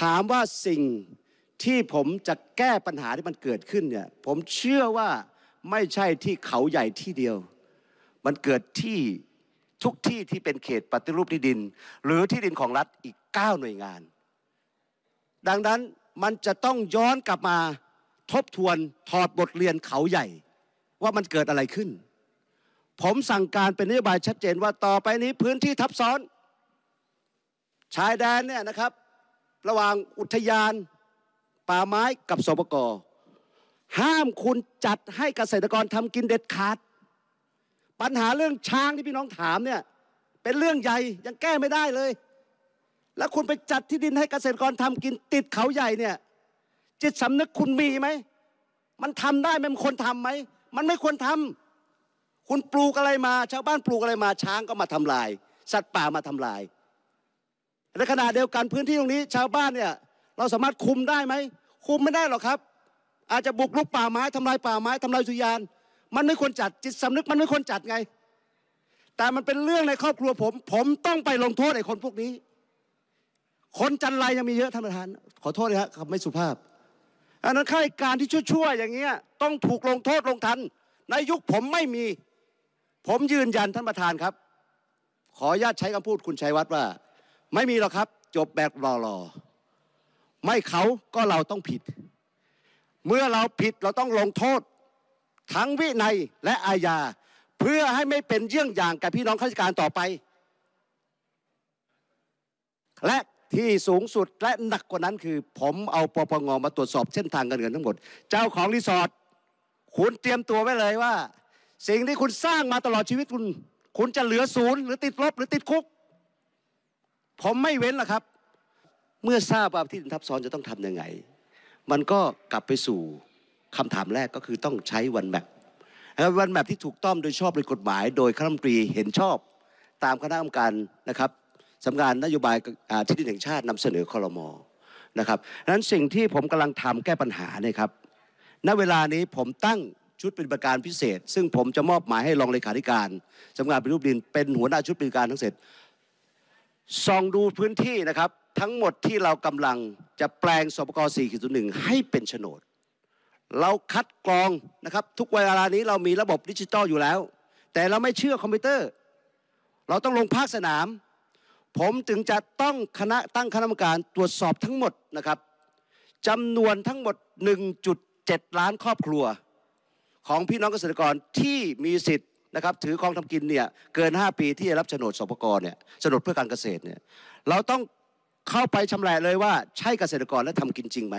ถามว่าสิ่งที่ผมจะแก้ปัญหาที่มันเกิดขึ้นเนี่ยผมเชื่อว่าไม่ใช่ที่เขาใหญ่ที่เดียว มันเกิดที่ทุกที่ที่เป็นเขตปฏิรูปที่ดิน หรือที่ดินของรัฐอีก 9 หน่วยงาน ดังนั้นมันจะต้องย้อนกลับมาทบทวนถอดบทเรียนเขาใหญ่ ว่ามันเกิดอะไรขึ้น ผมสั่งการเป็นนโยบายชัดเจนว่าต่อไปนี้พื้นที่ทับซ้อน ชายแดนเนี่ยนะครับระหว่างอุทยานป่าไม้กับสปกห้ามคุณจัดให้เกษตรกรทำกินเด็ดขาด ปัญหาเรื่องช้างที่พี่น้องถามเนี่ยเป็นเรื่องใหญ่ยังแก้ไม่ได้เลย แล้วคุณไปจัดที่ดินให้เกษตรกรทำกินติดเขาใหญ่เนี่ยจิตสำนึกคุณมีไหม มันทำได้ไหมมันควรทำไหม มันไม่ควรทำคุณปลูกอะไรมา ชาวบ้านปลูกอะไรมา ช้างก็มาทำลายสัตว์ป่ามาทำลายในขณะเดียวกันพื้นที่ตรงนี้ ชาวบ้านเนี่ยเราสามารถคุมได้ไหมคุมไม่ได้หรอกครับ อาจจะบุกรุกป่าไม้ทำลายป่าไม้ทำลายสุยาน มันไม่ควรจัดจิตสำนึกมันไม่ควรจัดไง แต่มันเป็นเรื่องในครอบครัวผม ผมต้องไปลงโทษไอ้คนพวกนี้ คนจันไรยังมีเยอะท่านประธาน ขอโทษนะครับไม่สุภาพอันนั้นข้าราชการที่ชั่วๆอย่างเงี้ยต้องถูกลงโทษลงทัน ในยุคผมไม่มี ผมยืนยันท่านประธานครับ ขออนุญาตใช้คำพูดคุณชัยวัฒน์ว่าไม่มีหรอกครับจบแบบหล่อๆไม่เขาก็เราต้องผิด เมื่อเราผิดเราต้องลงโทษ ทั้งวินัยและอาญา เพื่อให้ไม่เป็นเยี่ยงอย่างกับพี่น้องข้าราชการต่อไป และที่สูงสุดและหนักกว่านั้นคือ ผมเอาปปงมาตรวจสอบเส้นทางเงินเงินทั้งหมด เจ้าของรีสอร์ทคุณเตรียมตัวไว้เลยว่าสิ่งที่คุณสร้างมาตลอดชีวิตคุณคุณจะเหลือศูนย์หรือติดลบ หรือติดคุกผมไม่เว้นล่ะครับ เมื่อทราบว่าที่ดินทับซ้อนจะต้องทํำยังไง มันก็กลับไปสู่คำถามแรกก็คือต้องใช้วันแบบวันแบบที่ถูกต้องโดยชอบโดยกฎหมาย โดยคณะรัฐมนตรีเห็นชอบตามคณะกรรมการนะครับสำนักงานนโยบายที่ดินแห่งชาตินำเสนอคอรมอนะครับนั้นสิ่งที่ผมกำลังทำแก้ปัญหาเนี่ยครับณเวลานี้ผมตั้งชุดปฏิบัติการพิเศษ ซึ่งผมจะมอบหมายให้รองเลขาธิการสำนักงานป็นรูปดินเป็นหัวหน้าชุดปฏิบัติการทั้งเสร็จส่องดูพื้นที่นะครับทั้งหมดที่เรากำลังจะแปลงสปกึ4.1ให้เป็นโฉนด เราคัดกรองนะครับทุกเวลานี้เรามีระบบดิจิตอลอยู่แล้ว แต่เราไม่เชื่อคอมพิวเตอร์เราต้องลงภาคสนาม ผมถึงจะต้องคณะตั้งคณะกรรมการตรวจสอบทั้งหมดนะครับจำนวนทั้งหมด 1.7 ล้านครอบครัวของพี่น้องเกษตรกรที่มีสิทธินะครับถือครองทำกินเนี่ยเกิน 5 ปีที่จะรับโฉนดสปกรเนี่ยโฉนดเพื่อการเกษตรเนี่ยเราต้องเข้าไปชำระเลยว่า ใช่เกษตรกรและทำกินจริงไหม